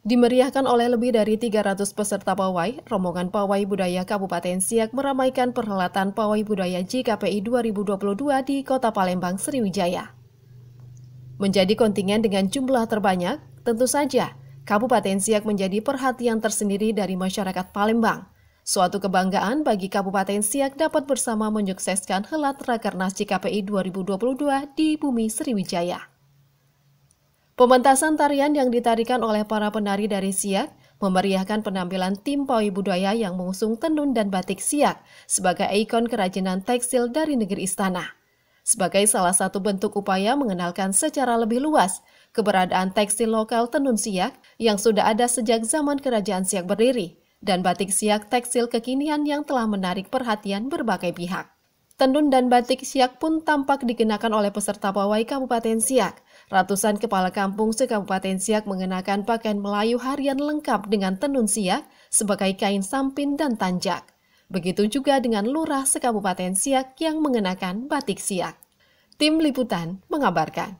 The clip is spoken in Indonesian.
Dimeriahkan oleh lebih dari 300 peserta pawai, rombongan pawai budaya Kabupaten Siak meramaikan perhelatan pawai budaya JKPI 2022 di Kota Palembang, Sriwijaya. Menjadi kontingen dengan jumlah terbanyak, tentu saja Kabupaten Siak menjadi perhatian tersendiri dari masyarakat Palembang. Suatu kebanggaan bagi Kabupaten Siak dapat bersama menyukseskan Helat Rakernas JKPI 2022 di bumi Sriwijaya. Pementasan tarian yang ditarikan oleh para penari dari Siak memeriahkan penampilan tim Paui Budaya yang mengusung tenun dan batik Siak sebagai ikon kerajinan tekstil dari negeri istana. Sebagai salah satu bentuk upaya mengenalkan secara lebih luas keberadaan tekstil lokal tenun Siak yang sudah ada sejak zaman kerajaan Siak berdiri dan batik Siak tekstil kekinian yang telah menarik perhatian berbagai pihak. Tenun dan batik Siak pun tampak dikenakan oleh peserta pawai Kabupaten Siak Ratusan kepala kampung se-Kabupaten Siak mengenakan pakaian Melayu harian lengkap dengan tenun siak sebagai kain sampin dan tanjak. Begitu juga dengan lurah se-Kabupaten Siak yang mengenakan batik siak. Tim Liputan mengabarkan.